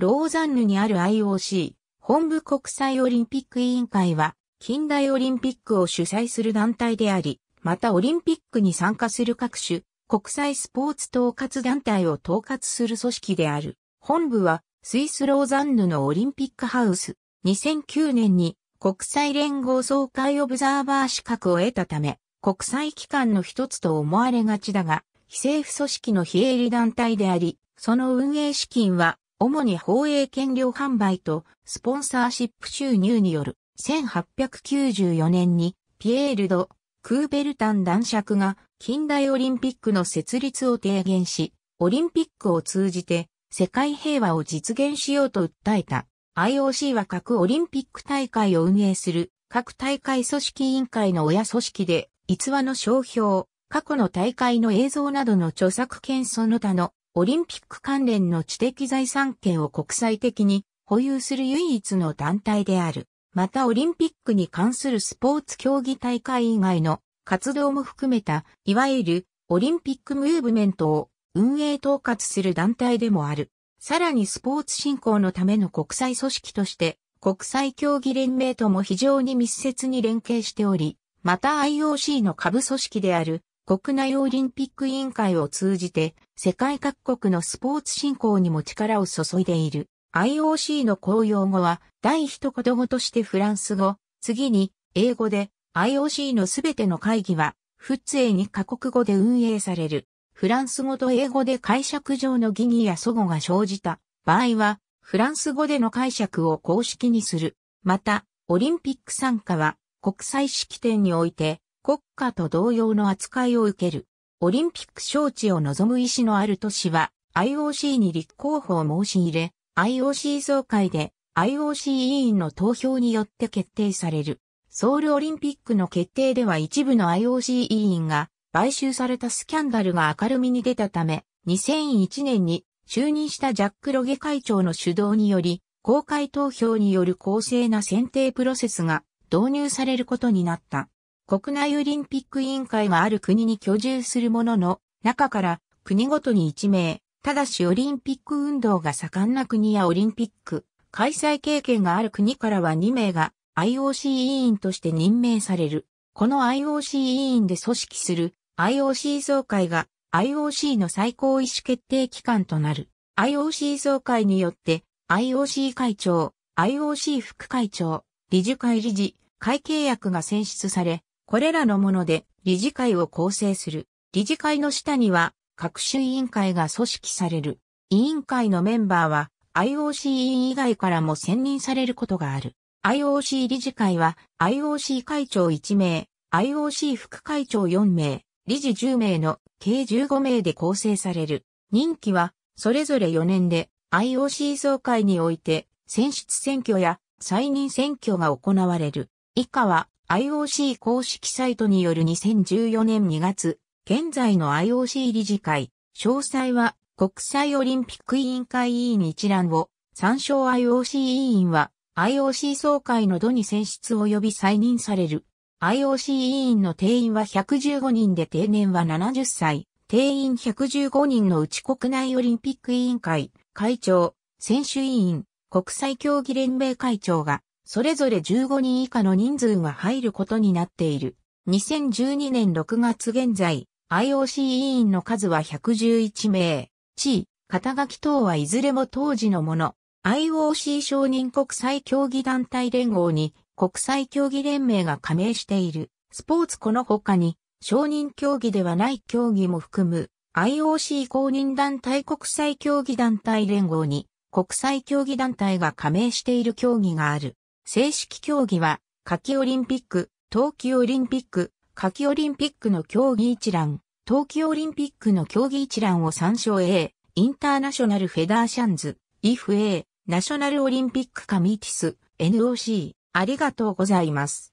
ローザンヌにある IOC、本部国際オリンピック委員会は、近代オリンピックを主催する団体であり、またオリンピックに参加する各種、国際スポーツ統括団体を統括する組織である。本部は、スイスローザンヌのオリンピックハウス、2009年に国際連合総会オブザーバー資格を得たため、国際機関の一つと思われがちだが、非政府組織の非営利団体であり、その運営資金は主に放映権料販売とスポンサーシップ収入による1894年にピエール・ド・クーベルタン男爵が近代オリンピックの設立を提言し、オリンピックを通じて世界平和を実現しようと訴えた。IOC は各オリンピック大会を運営する各大会組織委員会の親組織で逸話の商標、過去の大会の映像などの著作権その他のオリンピック関連の知的財産権を国際的に保有する唯一の団体である。またオリンピックに関するスポーツ競技大会以外の活動も含めた、いわゆるオリンピックムーブメントを運営統括する団体でもある。さらにスポーツ振興のための国際組織として、国際競技連盟とも非常に密接に連携しており、また IOC の下部組織である国内オリンピック委員会を通じて世界各国のスポーツ振興にも力を注いでいる。IOC の公用語は第一言語としてフランス語、次に英語で IOC のすべての会議はェ英に過国語で運営される。フランス語と英語で解釈上の疑義や祖語が生じた場合はフランス語での解釈を公式にする。また、オリンピック参加は国際式典において国家と同様の扱いを受ける。オリンピック招致を望む意思のある都市は IOC に立候補を申し入れ、IOC 総会で IOC 委員の投票によって決定される。ソウルオリンピックの決定では一部の IOC 委員が買収されたスキャンダルが明るみに出たため、2001年に就任したジャック・ロゲ会長の主導により、公開投票による公正な選定プロセスが導入されることになった。国内オリンピック委員会がある国に居住する者の中から国ごとに1名、ただしオリンピック運動が盛んな国やオリンピック開催経験がある国からは2名が IOC 委員として任命される。この IOC 委員で組織する IOC 総会が IOC の最高意思決定機関となる。IOC 総会によって IOC 会長、IOC 副会長、理事会理事、会契約が選出され、これらのもので理事会を構成する。理事会の下には各種委員会が組織される。委員会のメンバーは IOC 委員以外からも選任されることがある。IOC 理事会は IOC 会長1名、IOC 副会長4名、理事10名の計15名で構成される。任期はそれぞれ4年で IOC 総会において選出選挙や再任選挙が行われる。以下は IOC 公式サイトによる2014年2月、現在の IOC 理事会、詳細は国際オリンピック委員会委員一覧を、参照 IOC 委員は IOC 総会の度に選出及び再任される。IOC 委員の定員は115人で定年は70歳。定員115人のうち国内オリンピック委員会、会長、選手委員、国際競技連盟会長がそれぞれ15人以下の人数が入ることになっている。2012年6月現在、IOC 委員の数は111名。地位、肩書き等はいずれも当時のもの。IOC 承認国際競技団体連合に国際競技連盟が加盟している。スポーツこの他に承認競技ではない競技も含む IOC 公認団体国際競技団体連合に国際競技団体が加盟している競技がある。正式競技は、夏季オリンピック、冬季オリンピック、夏季オリンピックの競技一覧、冬季オリンピックの競技一覧を参照 A、インターナショナルフェダーシャンズ、IFA、ナショナルオリンピックカミーティス、NOC、ありがとうございます。